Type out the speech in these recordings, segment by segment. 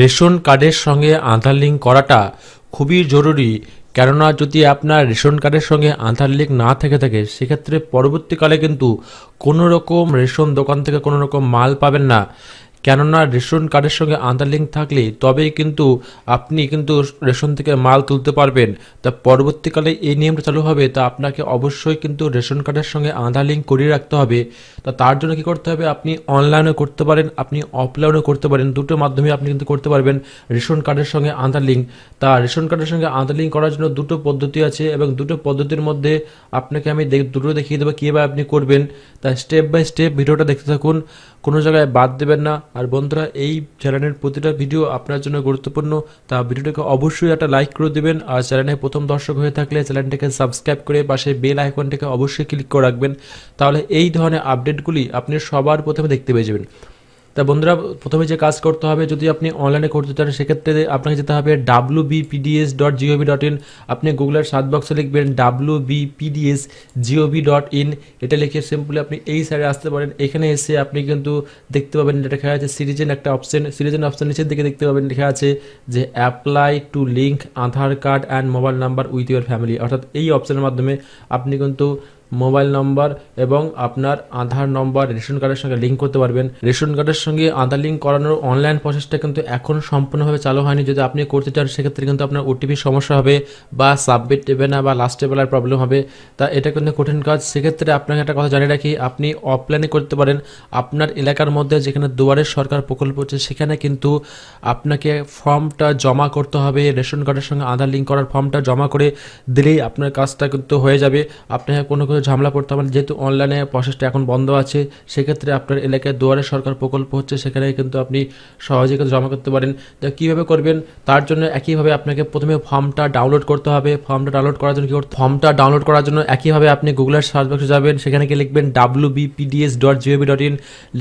ration কার্ডের সঙ্গে আধার link করাটা খুবই জরুরি কেননা যদি আপনার রেশন কার্ডের সঙ্গে আধার লিঙ্ক না থেকে থাকে সেক্ষেত্রে পরবর্তীকালে কিন্তু কোনো রকম রেশন দোকান থেকে কোনো রকম মাল পাবেন না কেননা রেশন কার্ডের সঙ্গে আধার লিঙ্ক থাকলে তবেই কিন্তু আপনি কিন্তু রেশন থেকে মাল তুলতে পারবেন তা পরবর্তীকালে এই নিয়মটা চালু হবে তা আপনাকে অবশ্যই কিন্তু রেশন কার্ডের সঙ্গে আধার লিঙ্ক করিয়ে রাখতে হবে তা তার জন্য কি করতে হবে আপনি অনলাইনে করতে পারেন আপনি অফলাইনেও করতে পারেন দুটো মাধ্যমে আপনি কিন্তু করতে পারবেন রেশন কার্ডের সঙ্গে আধার লিঙ্ক তা রেশন কার্ডের সঙ্গে আধার লিঙ্ক করার জন্য দুটো পদ্ধতি আছে এবং দুটো পদ্ধতির মধ্যে আপনাকে আমি দুটো দেখিয়ে দেবো কীভাবে আপনি করবেন তা স্টেপ বাই স্টেপ ভিডিওটা দেখতে থাকুন কোনো জায়গায় বাদ দেবেন না আর বন্ধুরা এই চ্যানেলের প্রতিটা ভিডিও আপনার জন্য গুরুত্বপূর্ণ তা ভিডিওটাকে অবশ্যই একটা লাইক করে দেবেন আর চ্যানেলে প্রথম দর্শক হয়ে থাকলে চ্যানেলটাকে সাবস্ক্রাইব করে পাশে বেল আইকনটাকে অবশ্যই ক্লিক করে রাখবেন তাহলে এই ধরনের আপডেটগুলি আপনি সবার প্রথমে দেখতে পেয়ে যাবেন তা বন্ধুরা প্রথমে যে কাজ করতে হবে যদি আপনি অনলাইনে করতে চান সেক্ষেত্রে আপনাকে যেতে হবে W BPDS dot gov dot in আপনি গুগলের সাত বক্সে লিখবেন W BPDS gov dot in এটা লিখে সিম্পলি আপনি এই সাইডে আসতে পারেন এখানে এসে আপনি কিন্তু দেখতে পাবেন এটা লেখা আছে সিরিজেন একটা অপশন সিরিজেন অপশন নিচের দিকে দেখতে পাবেন লেখা আছে যে apply to link Aadhaar card and mobile number with your family অর্থাৎ এই অপশনের মাধ্যমে আপনি কিন্তু মোবাইল নম্বর এবং আপনার আধার নম্বর রেশন কার্ডের সঙ্গে লিঙ্ক করতে পারবেন রেশন কার্ডের সঙ্গে আধার লিঙ্ক করানোর অনলাইন প্রসেসটা কিন্তু এখন সম্পূর্ণভাবে চালু হয়নি যদি আপনি করতে চান সেক্ষেত্রে কিন্তু আপনার ওটিপির সমস্যা হবে বা সাবমিট দেবে না বা লাস্টে বেলার প্রবলেম হবে তা এটা কিন্তু কঠিন কাজ সেক্ষেত্রে আপনাকে একটা কথা জানিয়ে রাখি আপনি অফলাইনে করতে পারেন আপনার এলাকার মধ্যে যেখানে দুয়ারের সরকার প্রকল্প হচ্ছে সেখানে কিন্তু আপনাকে ফর্মটা জমা করতে হবে রেশন কার্ডের সঙ্গে আধার লিঙ্ক করার ফর্মটা জমা করে দিলেই আপনার কাজটা কিন্তু হয়ে যাবে আপনাকে কোনো ঝামেলা পড়তে পারেন যেহেতু অনলাইনে প্রসেসটা এখন বন্ধ আছে সেক্ষেত্রে আপনার এলাকায় দুয়ারে সরকার প্রকল্প হচ্ছে সেখানে কিন্তু আপনি সহজে কিন্তু জমা করতে পারেন কীভাবে করবেন তার জন্য একইভাবে আপনাকে প্রথমে ফর্মটা ডাউনলোড করতে হবে ফর্মটা ডাউনলোড করার জন্য কি ফর্মটা ডাউনলোড করার জন্য একইভাবে আপনি গুগলের সার্চ বক্সে যাবেন সেখানে গিয়ে লিখবেন W BPDS dot gov dot in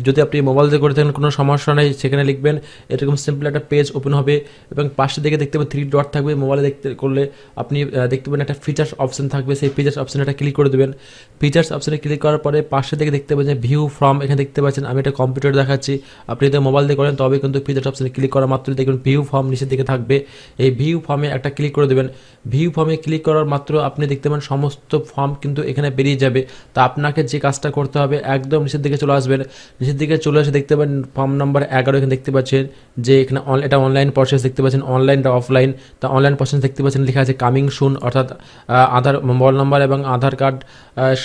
যদি আপনি মোবাইল দিয়ে করে থাকেন কোনো সমস্যা নেই সেখানে লিখবেন এরকম সিম্পল একটা পেজ ওপেন হবে এবং পাশে দিকে দেখতে পাবেন থ্রি ডট থাকবে মোবাইলে দেখতে করলে আপনি দেখতে পাবেন একটা ফিচার্স অপশন থাকবে সেই ফিচার্স অপশানটা একটা ক্লিক করে দেবেন ফিচার্স অপশানে ক্লিক করার পরে পাশে থেকে দেখতে পাচ্ছেন ভিউ ফ্রম এখানে দেখতে পাচ্ছেন আমি একটা কম্পিউটার দেখাচ্ছি আপনি যদি মোবাইল দিয়ে করেন তবে কিন্তু ফিচার্স অপশানে ক্লিক করা মাত্র দেখবেন ভিউ ফর্ম নিচের দিকে থাকবে এই ভিউ ফর্মে একটা ক্লিক করে দেবেন ভিউ ফর্মে ক্লিক করার মাত্র আপনি দেখতে পান সমস্ত ফর্ম কিন্তু এখানে বেরিয়ে যাবে তা আপনাকে যে কাজটা করতে হবে একদম নিচের দিকে চলে আসবেন নিচের দিকে চলে এসে দেখতে পান ফর্ম নাম্বার এগারো এখানে দেখতে পাচ্ছেন যে এখানে এটা অনলাইন প্রসেস দেখতে পাচ্ছেন অনলাইন বা অফলাইন তা অনলাইন প্রসেস দেখতে পাচ্ছেন লেখা আছে কামিং শুন অর্থাৎ আধার মোবাইল নাম্বার এবং আধার কার্ড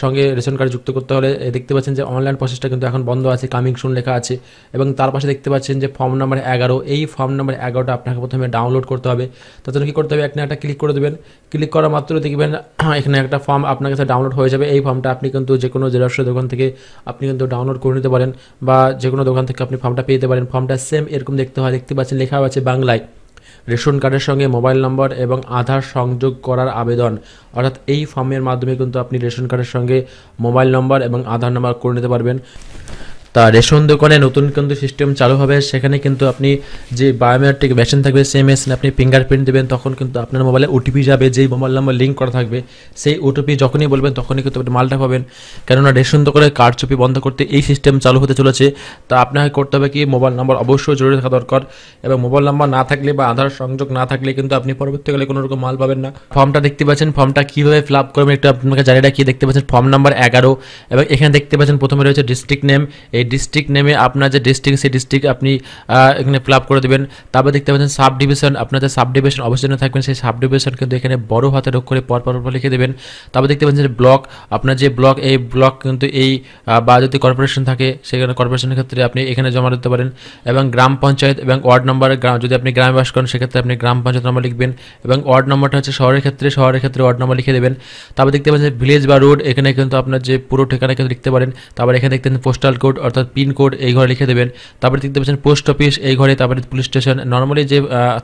সঙ্গে রেশন কার্ড যুক্ত করতে হলে দেখতে পাচ্ছেন যে অনলাইন প্রসেসটা কিন্তু এখন বন্ধ আছে কামিং শুন লেখা আছে এবং তার পাশে দেখতে পাচ্ছেন যে ফর্ম নাম্বার এগারো এই ফর্ম নাম্বার এগারোটা আপনাকে প্রথমে ডাউনলোড করতে হবে তার জন্য কী করতে হবে এখানে একটা ক্লিক করে দেবেন ক্লিক করা মাত্র দেখবেন এখানে একটা ফর্ম আপনার কাছে ডাউনলোড হয়ে যাবে এই ফর্মটা আপনি কিন্তু যে কোনো জেরক্সের দোকান থেকে আপনি কিন্তু ডাউনলোড করে নিতে পারেন বা যে কোনো দোকান থেকে আপনি ফর্মটা পেয়ে যেতে পারেন ফর্মটা সেম এরকম দেখতে হয় দেখতে পাচ্ছেন লেখা আছে বাংলায় রেশন কার্ডের সঙ্গে মোবাইল নম্বর এবং আধার সংযোগ করার আবেদন অর্থাৎ এই ফর্মের মাধ্যমে কিন্তু আপনি রেশন কার্ডের সঙ্গে মোবাইল নম্বর এবং আধার নাম্বার করে নিতে পারবেন তা রেশন দোকানে নতুন কিন্তু সিস্টেম চালু হবে সেখানে কিন্তু আপনি যে বায়োমেট্রিক মেশিন থাকবে সেই মেশিনে আপনি ফিঙ্গারপ্রিন্ট দেবেন তখন কিন্তু আপনার মোবাইলে ওটিপি যাবে যেই মোবাইল নাম্বার লিঙ্ক করা থাকবে সেই ওটিপি যখনই বলবেন তখনই কিন্তু আপনি মালটা পাবেন কেননা রেশন দোকানে কার্ড চুপি বন্ধ করতে এই সিস্টেম চালু হতে চলেছে তা আপনাকে করতে হবে কি মোবাইল নাম্বার অবশ্যই জরুরি থাকা দরকার এবং মোবাইল নাম্বার না থাকলে বা আধার সংযোগ না থাকলে কিন্তু আপনি পরবর্তীকালে কোনো রকম মাল পাবেন না ফর্মটা দেখতে পাচ্ছেন ফর্মটা কীভাবে ফিল আপ করবেন একটু আপনাকে জানিয়ে রাখিয়ে দেখতে পাচ্ছেন ফর্ম নাম্বার এগারো এবং এখানে দেখতে পাচ্ছেন প্রথমে রয়েছে ডিস্ট্রিক্ট নেম এই এই ডিস্ট্রিক্ট নেমে আপনার যে ডিস্ট্রিক্ট সেই ডিস্ট্রিক্ট আপনি এখানে ফিল করে দেবেন তারপর দেখতে পাচ্ছেন সাব ডিভিশন আপনার যে সাব ডিভিশন অবস্থানে থাকবেন সেই সাব ডিভিশন কিন্তু এখানে বড় হাতের পর পরপর লিখে দেবেন তারপর দেখতে পাচ্ছেন ব্লক আপনার যে ব্লক এই ব্লক কিন্তু এই বা যদি কর্পোরেশন থাকে সেখানে কর্পোরেশনের ক্ষেত্রে আপনি এখানে জমা দিতে পারেন এবং গ্রাম পঞ্চায়েত এবং ওয়ার্ড নম্বর যদি আপনি গ্রামে বাস করেন সেক্ষেত্রে আপনি গ্রাম পঞ্চায়েত নম্বর লিখবেন এবং ওয়ার্ড নম্বরটা হচ্ছে শহরের ক্ষেত্রে শহরের ক্ষেত্রে ওয়ার্ড নম্বর লিখে দেবেন তারপর দেখতে পাচ্ছেন ভিলেজ বা রোড এখানে কিন্তু আপনার যে পুরো ঠিকানা কিন্তু লিখতে পারেন তারপর এখানে দেখতে পোস্টাল কোড অর্থাৎ পিনকোড এই ঘরে লিখে দেবেন তারপরে দেখতে পাচ্ছেন পোস্ট অফিস এই ঘরে তারপরে পুলিশ স্টেশন নর্মালি যে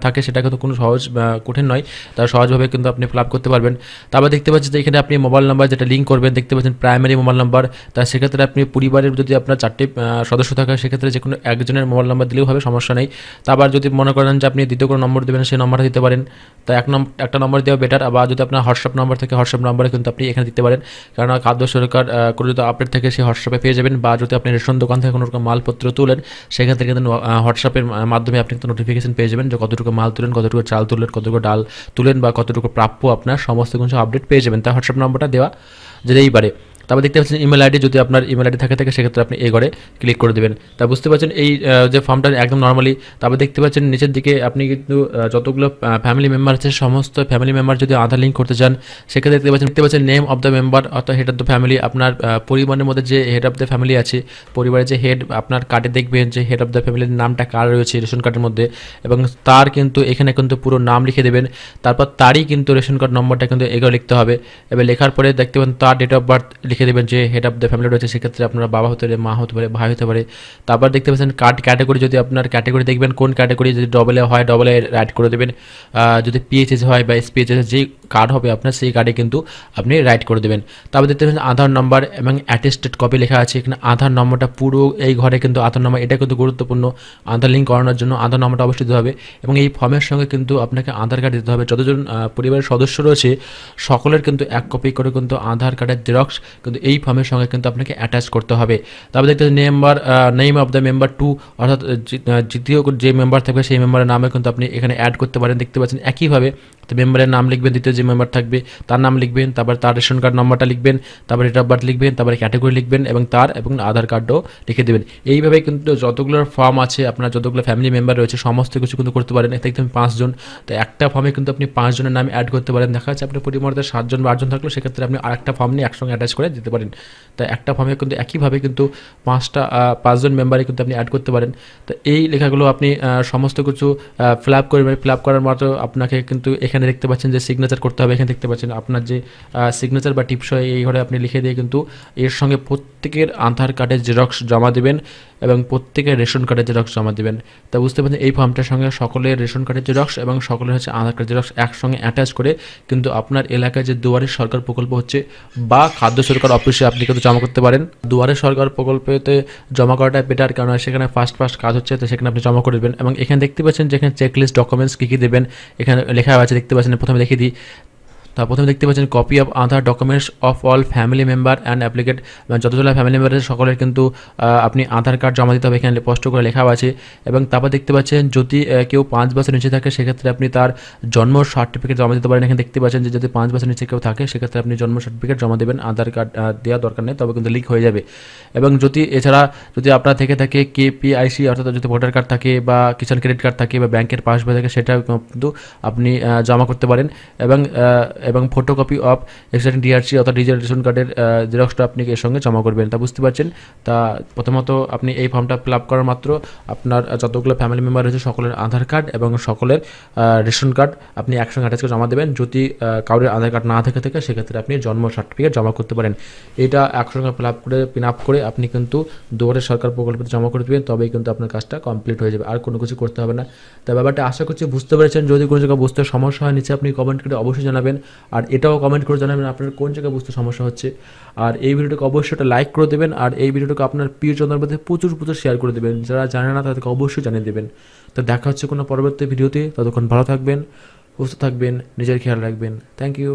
থাকে সেটা কিন্তু কোনো সহজ কঠিন নয় তার সহজভাবে কিন্তু আপনি ফিল করতে পারবেন তারপর দেখতে পাচ্ছেন যে এখানে আপনি মোবাইল নাম্বার যেটা লিঙ্ক করবেন দেখতে পাচ্ছেন প্রাইমারি মোবাইল নাম্বার তা সেক্ষেত্রে আপনি পরিবারের যদি আপনার চারটি সদস্য থাকে সেক্ষেত্রে যে কোনো একজনের মোবাইল নাম্বার দিলেও হবে সমস্যা নেই তারপর যদি মনে করেন যে আপনি দ্বিতীয় কোনো নম্বর দেবেন সেই নাম্বার দিতে পারেন তা এক নম্বর একটা নম্বর দেওয়া বেটার বা যদি আপনার হোয়াটসঅ্যাপ নম্বর থাকে হোয়াটসঅ্যাপ নম্বরে কিন্তু আপনি এখানে দিতে পারেন কারণ খাদ্য সরকার কোনো যদি আপডেট থাকে সেই হোয়াটসঅ্যাপে পেয়ে যাবেন বা যদি আপনি রেশন দোকান থেকে কোনো রকম মালপত্র তোলেন সেখান থেকে কিন্তু হোয়াটসঅ্যাপের মাধ্যমে আপনি কিন্তু নোটিফিকেশন পেয়ে যাবেন যে কতটুকু মাল তুলেন কতটুকু চাল তুলেন কতটুকু ডাল তুলেন বা কতটুকু প্রাপ্য আপনার সমস্ত কিছু আপডেট পেয়ে যাবেন তা হোয়াটসঅ্যাপ নম্বরটা দেওয়া যেতেই পারে তারপর দেখতে পাচ্ছেন ইমেল আইডি যদি আপনার ইমেল আইডি থাকে থাকে সেক্ষেত্রে আপনি এই ঘরে ক্লিক করে দেবেন তা বুঝতে পারছেন এই যে ফর্মটা একদম নর্মালি তারপর দেখতে পাচ্ছেন নিচের দিকে আপনি কিন্তু যতগুলো ফ্যামিলি মেম্বার আছে সমস্ত ফ্যামিলি মেম্বার যদি আধার লিঙ্ক করতে চান সেক্ষেত্রে দেখতে পাচ্ছেন দেখতে পাচ্ছেন নেম অফ দ্য মেম্বার অর্থাৎ হেড অফ দ্য ফ্যামিলি আপনার পরিবারের মধ্যে যে হেড অফ দ্য ফ্যামিলি আছে পরিবারের যে হেড আপনার কার্ডে দেখবেন যে হেড অফ দ্য ফ্যামিলির নামটা কার রয়েছে রেশন কার্ডের মধ্যে এবং তার কিন্তু এখানে কিন্তু পুরো নাম লিখে দেবেন তারপর তারই কিন্তু রেশন কার্ড নম্বরটা কিন্তু এগুলো লিখতে হবে এবার লেখার পরে দেখতে পাবেন তার ডেট অফ বার্থ দেখে দেবেন যে হেড অফ দ্য ফ্যামিলি রয়েছে সেক্ষেত্রে আপনার বাবা হতে পারে মা হতে পারে ভাই হতে পারে তারপর দেখতে পাচ্ছেন কার্ড ক্যাটাগরি যদি আপনার ক্যাটাগরি দেখবেন কোন ক্যাটাগরি যদি ডবল এ হয় ডবল এ রাইড করে দেবেন যদি পিএইচএস হয় বা এসপিএইচএস যে কার্ড হবে আপনার সেই কার্ডে কিন্তু আপনি রাইড করে দেবেন তারপর দেখতে পাচ্ছেন আধার নম্বর এবং অ্যাটেস্টেড কপি লেখা আছে এখানে আধার নম্বরটা পুরো এই ঘরে কিন্তু আধার নম্বর এটা কিন্তু গুরুত্বপূর্ণ আধার লিঙ্ক করানোর জন্য আধার নম্বরটা অবশ্যই দিতে হবে এবং এই ফর্মের সঙ্গে কিন্তু আপনাকে আধার কার্ড দিতে হবে যতজন পরিবারের সদস্য রয়েছে সকলের কিন্তু এক কপি করে কিন্তু আধার কার্ডের জেরক্স কিন্তু এই ফর্মের সঙ্গে কিন্তু আপনাকে অ্যাটাচ করতে হবে তারপর দেখতে member name of the member two অর্থাৎ দ্বিতীয় যে মেম্বার থাকবে সেই মেম্বারের নামে কিন্তু আপনি এখানে অ্যাড করতে পারেন দেখতে পাচ্ছেন একইভাবে তো মেম্বারের নাম লিখবেন দ্বিতীয় যে মেম্বার থাকবে তার নাম লিখবেন তারপর তার রেশন কার্ড নম্বরটা লিখবেন তারপর ডেট অফ বার্থ লিখবেন তারপর ক্যাটাগরি লিখবেন এবং তার এবং আধার কার্ডও লিখে দেবেন এইভাবে কিন্তু যতগুলো ফর্ম আছে আপনার যতগুলো ফ্যামিলি মেম্বার রয়েছে সমস্ত কিছু কিন্তু করতে পারেন এতে একদম পাঁচজন তো একটা ফর্মে কিন্তু আপনি পাঁচজনের নাম অ্যাড করতে পারেন দেখা যাচ্ছে আপনার পরিবারের সাতজন বা আটজন থাকলে সেক্ষেত্রে আপনি আরেকটা ফর্ম নিয়ে একসঙ্গে অ্যাটাচ করে দিতে পারেন তো একটা ফর্মে কিন্তু একইভাবে কিন্তু পাঁচটা পাঁচজন মেম্বারে কিন্তু আপনি অ্যাড করতে পারেন তো এই লেখাগুলো আপনি সমস্ত কিছু ফিল আপ করবেন ফিল আপ করার মাত্র আপনাকে কিন্তু এখানে এখানে দেখতে পাচ্ছেন যে সিগনেচার করতে হবে এখানে দেখতে পাচ্ছেন আপনার যে সিগনেচার বা টিপস হয় এই ঘরে আপনি লিখে দিয়ে কিন্তু এর সঙ্গে প্রত্যেকের আধার কার্ডের জেরক্স জমা দেবেন এবং প্রত্যেকের রেশন কার্ডের জেরক্স জমা দেবেন তা বুঝতে পারছেন এই ফর্মটার সঙ্গে সকলের রেশন কার্ডের জেরক্স এবং সকলের হচ্ছে আধার কার্ডের জেরক্স একসঙ্গে অ্যাটাচ করে কিন্তু আপনার এলাকায় যে দুয়ারে সরকার প্রকল্প হচ্ছে বা খাদ্য সরকার অফিসে আপনি কিন্তু জমা করতে পারেন দুয়ারে সরকার প্রকল্পেতে জমা করাটা বেটার কারণ সেখানে ফার্স্ট ফার্স্ট কাজ হচ্ছে তো সেখানে আপনি জমা করে দেবেন এবং এখানে দেখতে পাচ্ছেন যে এখানে চেকলিস্ট ডকুমেন্টস কী কী দেবেন এখানে লেখা আছে দেখতে পাচ্ছেন প্রথমে দেখিয়ে দিই তা প্রথমে দেখতে পাচ্ছেন copy of Aadhaar documents of all family member and applicant যতগুলো ফ্যামিলি মেম্বার আছে সকলের কিন্তু আপনি আধার কার্ড জমা দিতে হবে এখানে স্পষ্ট করে লেখা আছে এবং তারপর দেখতে পাচ্ছেন যদি কেউ পাঁচ বছর নিচে থাকে সেক্ষেত্রে আপনি তার জন্ম সার্টিফিকেট জমা দিতে পারেন এখানে দেখতে পাচ্ছেন যে যদি পাঁচ বছর নিচে কেউ থাকে সেক্ষেত্রে আপনি জন্ম সার্টিফিকেট জমা দেবেন আধার কার্ড দেওয়া দরকার নেই তবে কিন্তু লিক হয়ে যাবে এবং যদি এছাড়া যদি আপনার থেকে থাকে কেপিআইসি অর্থাৎ যদি ভোটার কার্ড থাকে বা কিষাণ ক্রেডিট কার্ড থাকে বা ব্যাংকের পাসবই থাকে সেটাও কিন্তু আপনি জমা করতে পারেন এবং এবং ফটোকপি অফ এক্সাইটিং ডিআরসি অর্থাৎ ডিজিটাল রেশন কার্ডের জেরক্সটা আপনি এর সঙ্গে জমা করবেন তা বুঝতে পারছেন তা প্রথমত আপনি এই ফর্মটা ফিল আপ করার মাত্র আপনার যতগুলো ফ্যামিলি মেম্বার রয়েছে সকলের আধার কার্ড এবং সকলের রেশন কার্ড আপনি একসঙ্গে অ্যাটাচ করে জমা দেবেন যদি কারোর আধার কার্ড না থেকে থাকে সেক্ষেত্রে আপনি জন্ম সার্টিফিকেট জমা করতে পারেন এটা একসঙ্গে ফিল আপ করে পিন আপ করে আপনি কিন্তু দুয়ারের সরকার প্রকল্পে জমা করে দেবেন তবেই কিন্তু আপনার কাজটা কমপ্লিট হয়ে যাবে আর কোনো কিছু করতে হবে না তা ব্যাপারটা আশা করছি বুঝতে পেরেছেন যদি কোনো জায়গায় বুঝতে সমস্যা হয় নিচে আপনি কমেন্ট করে অবশ্যই জানাবেন আর এটাও কমেন্ট করে জানাবেন আপনার কোন জায়গায় বুঝতে সমস্যা হচ্ছে আর এই ভিডিওটাকে অবশ্যই একটা লাইক করে দেবেন আর এই ভিডিওটাকে আপনার প্রিয়জনের মধ্যে প্রচুর প্রচুর শেয়ার করে দেবেন যারা জানে না তাদেরকে অবশ্যই জানিয়ে দেবেন তো দেখা হচ্ছে কোনো পরবর্তী ভিডিওতে ততক্ষণ ভালো থাকবেন সুস্থ থাকবেন নিজের খেয়াল রাখবেন থ্যাংক ইউ